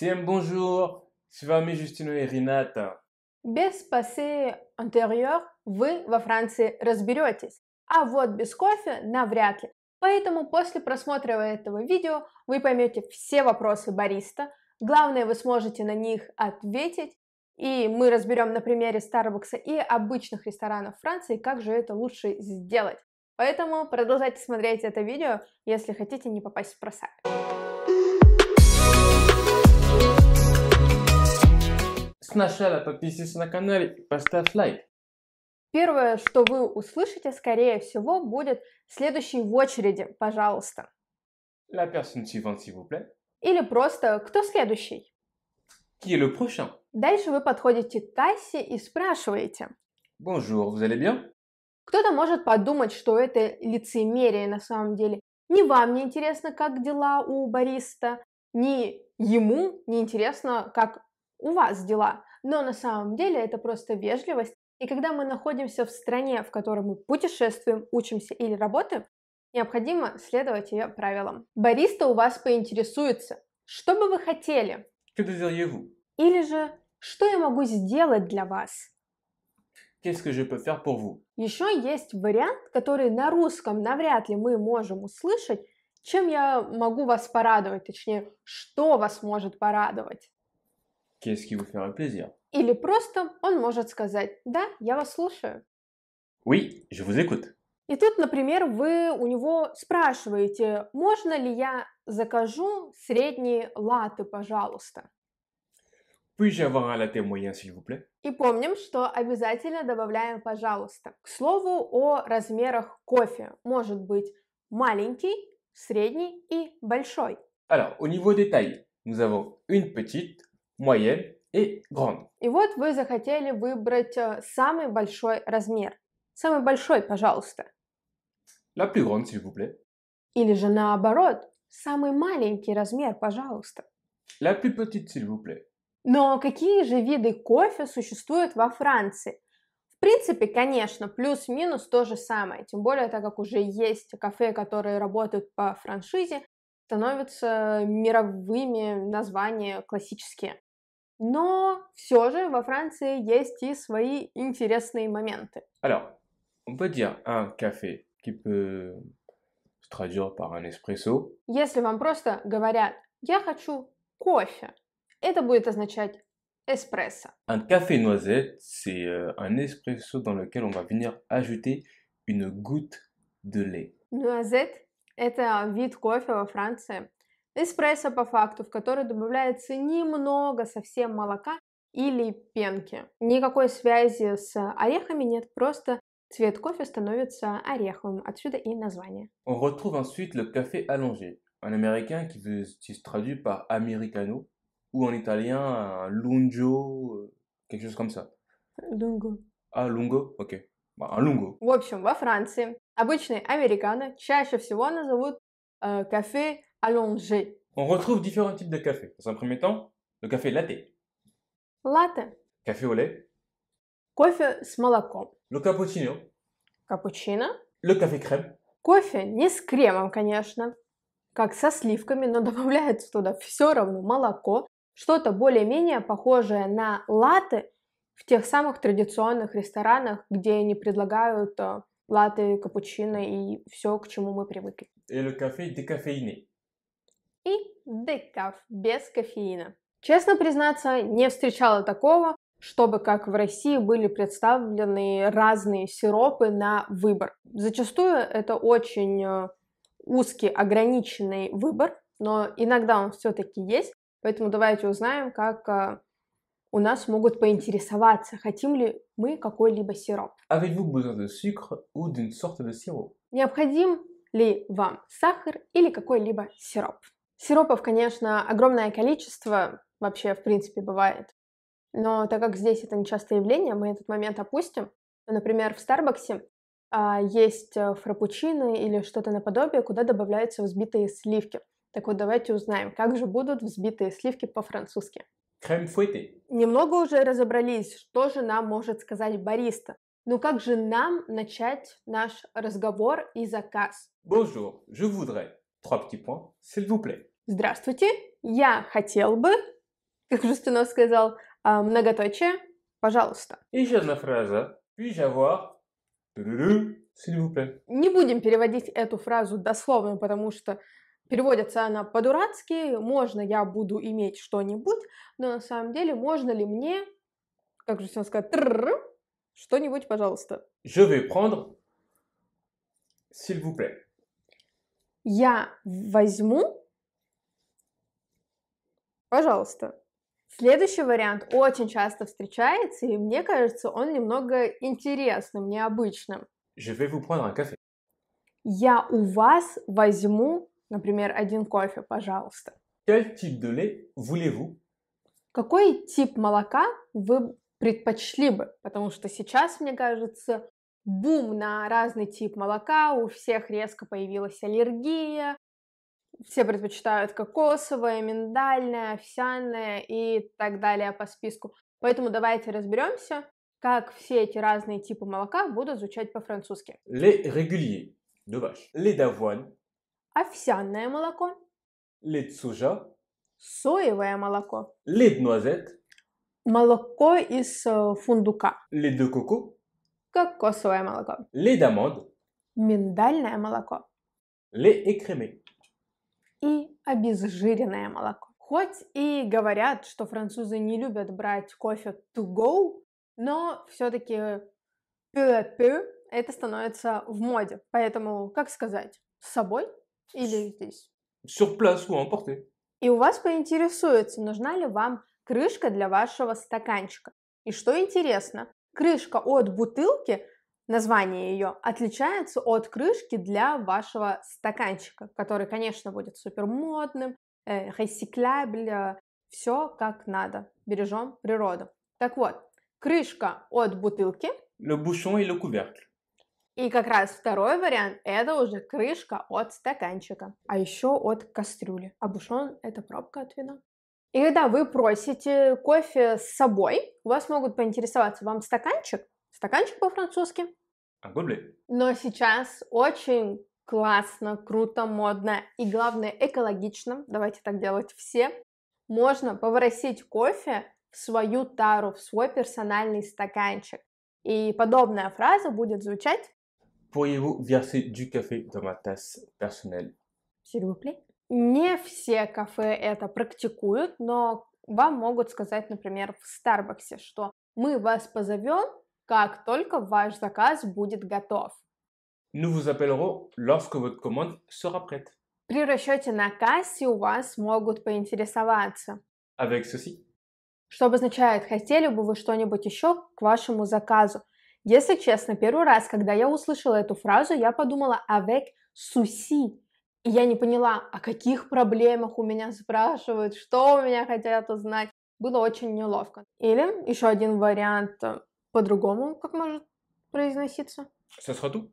Всем bonjour, с вами Justino и Рената. Без пассе antérieur вы во Франции разберетесь, а вот без кофе навряд ли. Поэтому после просмотра этого видео вы поймете все вопросы бариста, главное вы сможете на них ответить, и мы разберем на примере Starbucks и обычных ресторанов Франции, как же это лучше сделать. Поэтому продолжайте смотреть это видео, если хотите не попасть в просак. Сначала подписывайся на а канал и поставь лайк. Первое, что вы услышите, скорее всего, будет следующий в очереди, пожалуйста. La personne suivante, s'il vous plaît. Или просто «Кто следующий?» Qui est le prochain? Дальше вы подходите к кассе и спрашиваете. Bonjour, vous allez bien? Кто-то может подумать, что это лицемерие на самом деле. Ни вам не интересно, как дела у бариста, ни ему не интересно, как у вас дела. Но на самом деле это просто вежливость. И когда мы находимся в стране, в которой мы путешествуем, учимся или работаем, необходимо следовать ее правилам. Бариста у вас поинтересуется, что бы вы хотели? Или же, что я могу сделать для вас? Qu'est-ce que je peux faire pour vous? Еще есть вариант, который на русском навряд ли мы можем услышать, чем я могу вас порадовать, точнее, что вас может порадовать quest qui vous ferait plaisir? Или просто он может сказать «Да, я вас слушаю». Oui, je vous écoute. И тут, например, вы у него спрашиваете, можно ли я закажу средние латы, пожалуйста? Puis-je avoir un latte moyen, s'il vous plaît? И помним, что обязательно добавляем «пожалуйста». К слову о размерах кофе. Может быть маленький, средний и большой. Alors, au niveau des tailles, nous avons une petite, moyenne и grande. И вот вы захотели выбрать э, самый большой размер. Самый большой, пожалуйста. La plus grande, s'il vous plaît. Или же наоборот, самый маленький размер, пожалуйста. La plus petite, s'il vous plaît. Но какие же виды кофе существуют во Франции? В принципе, конечно, плюс-минус то же самое. Тем более, так как уже есть кафе, которые работают по франшизе, становятся мировыми названия классические. Но все же во Франции есть и свои интересные моменты. Alors, on peut dire un café qui peut se traduire par un espresso. Если вам просто говорят «я хочу кофе», это будет означать эспрессо. Un café noisette, c'est un espresso dans lequel on va venir ajouter une goutte de lait. Noisette – это вид кофе во Франции, Эспрессо по факту, в который добавляется немного совсем молока или пенки. Никакой связи с орехами нет, просто цвет кофе становится ореховым, отсюда и название. On retrouve ensuite le café allongé, un américain qui, veut, qui se traduit par americano, ou en italien un euh, quelque chose comme ça. Lungo. Ah, lungo, ok. Un lungo. В общем, во Франции обычный американо чаще всего назовут э, кафе allongé. On retrouve différents types de café. Dans un premier temps, le café latte. Latte. Café au lait. Кофе с молоком. Le cappuccino. Капучино. Le café crème. Кофе не с кремом, конечно, как со сливками, но добавляется туда все равно молоко, что-то более-менее похожее на латы в тех самых традиционных ресторанах, где они предлагают э, латы, капучино и все, к чему мы привыкли. И le café décaféiné и декаф без кофеина. Честно признаться, не встречала такого, чтобы, как в России, были представлены разные сиропы на выбор. Зачастую это очень э, узкий, ограниченный выбор, но иногда он все-таки есть, поэтому давайте узнаем, как э, у нас могут поинтересоваться, хотим ли мы какой-либо сироп. Необходим ли вам сахар или какой-либо сироп? Сиропов, конечно, огромное количество вообще, в принципе, бывает. Но так как здесь это нечастое явление, мы этот момент опустим. Ну, например, в Старбаксе а, есть э, фрапучины или что-то наподобие, куда добавляются взбитые сливки. Так вот, давайте узнаем, как же будут взбитые сливки по-французски. Крем-фуэты. Немного уже разобрались, что же нам может сказать бариста. Ну как же нам начать наш разговор и заказ? Bonjour, je voudrais Trois petits points, s'il vous plaît. Здравствуйте, я хотел бы, как Жестунов сказал, а, многоточие, пожалуйста. еще одна фраза. Puis-je avoir... S'il vous plaît. Не будем переводить эту фразу дословно, потому что переводится она по-дурацки. Можно я буду иметь что-нибудь, но на самом деле можно ли мне, как же он сказать, что-нибудь, пожалуйста. Je vais prendre, s'il vous plaît. Я возьму, пожалуйста. Следующий вариант очень часто встречается, и мне кажется, он немного интересным, необычным. Je vais vous prendre un café. Я у вас возьму, например, один кофе, пожалуйста. Quel type de lait voulez-vous? Какой тип молока вы предпочли бы? Потому что сейчас, мне кажется, бум на разный тип молока, у всех резко появилась аллергия, все предпочитают кокосовое, миндальное, овсяное и так далее по списку. Поэтому давайте разберемся, как все эти разные типы молока будут звучать по-французски. Les réguliers de vache, les d'avoine, овсяное молоко, les de soja, соевое молоко, les noisettes. молоко из э, фундука, les de coco, кокосовое молоко. Les damodes. Миндальное молоко. Les écrémés. И обезжиренное молоко. Хоть и говорят, что французы не любят брать кофе to go, но все-таки peu это становится в моде. Поэтому, как сказать, с собой или здесь? Sur place ou emporter. И у вас поинтересуется, нужна ли вам крышка для вашего стаканчика. И что интересно, Крышка от бутылки, название ее, отличается от крышки для вашего стаканчика, который, конечно, будет супер модным, э, recyclable, все как надо, бережем природу. Так вот, крышка от бутылки. Le bouchon et le couvercle. И как раз второй вариант – это уже крышка от стаканчика, а еще от кастрюли. А бушон – это пробка от вина. И когда вы просите кофе с собой, у вас могут поинтересоваться, вам стаканчик? Стаканчик по-французски? Агубли. Но сейчас очень классно, круто, модно и, главное, экологично, давайте так делать все, можно попросить кофе в свою тару, в свой персональный стаканчик. И подобная фраза будет звучать Pourriez-vous verser du café dans ma tasse personnelle S'il vous plaît не все кафе это практикуют, но вам могут сказать, например, в Старбаксе, что мы вас позовем, как только ваш заказ будет готов. Nous vous appellerons lorsque votre commande sera prête. При расчете на кассе у вас могут поинтересоваться. Avec ceci. Что обозначает, хотели бы вы что-нибудь еще к вашему заказу. Если честно, первый раз, когда я услышала эту фразу, я подумала avec souci, и я не поняла, о каких проблемах у меня спрашивают, что у меня хотят узнать. Было очень неловко. Или еще один вариант э, по-другому, как может произноситься. Со сходу?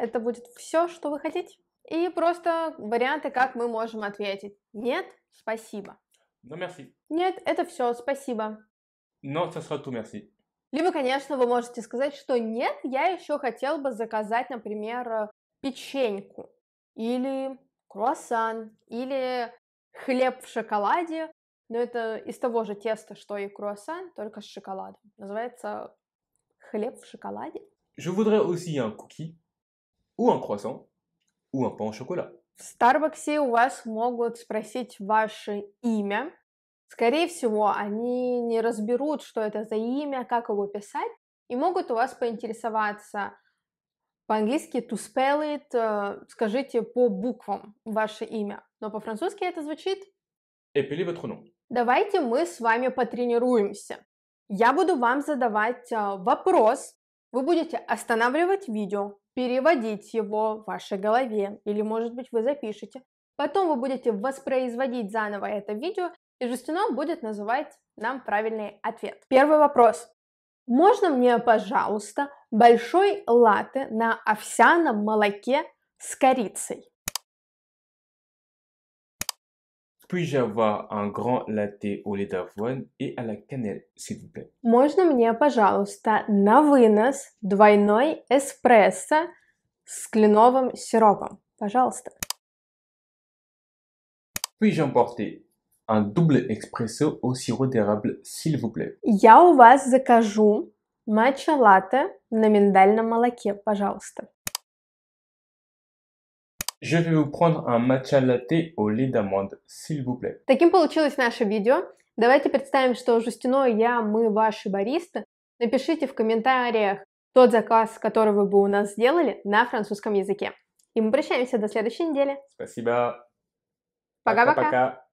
Это будет все, что вы хотите. И просто варианты, как мы можем ответить. Нет, ну, спасибо. Но merci. Нет, это все, спасибо. Но ce sera merci. Либо, конечно, вы можете сказать, что нет, я еще хотел бы заказать, например, э, печеньку или круассан или хлеб в шоколаде, но это из того же теста, что и круассан, только с шоколадом. Называется хлеб в шоколаде. Je voudrais aussi un cookie, ou un croissant, ou un pain au chocolat. В Старбаксе у вас могут спросить ваше имя. Скорее всего, они не разберут, что это за имя, как его писать, и могут у вас поинтересоваться, по-английски to spell it э, скажите по буквам ваше имя, но по-французски это звучит Эпили votre nom. Давайте мы с вами потренируемся. Я буду вам задавать э, вопрос, вы будете останавливать видео, переводить его в вашей голове, или, может быть, вы запишете. Потом вы будете воспроизводить заново это видео, и Жестюнов будет называть нам правильный ответ. Первый вопрос. Можно мне, пожалуйста, большой латте на овсяном молоке с корицей? Puis-je avoir un grand latte au lait d'avoine et à la cannelle, s'il vous plaît? Можно мне, пожалуйста, на вынос двойной эспрессо с кленовым сиропом? Пожалуйста. Puis-je emporter Un double экспрессо au сироп d'érable, s'il vous plaît. Я у вас закажу матча латте на миндальном молоке, пожалуйста. Je vais vous prendre un matcha latte au lait d'amande, s'il vous plaît. Таким получилось наше видео. Давайте представим, что Жустино, я, мы, ваши баристы. Напишите в комментариях тот заказ, который вы бы у нас сделали на французском языке. И мы прощаемся до следующей недели. Спасибо. Пока-пока.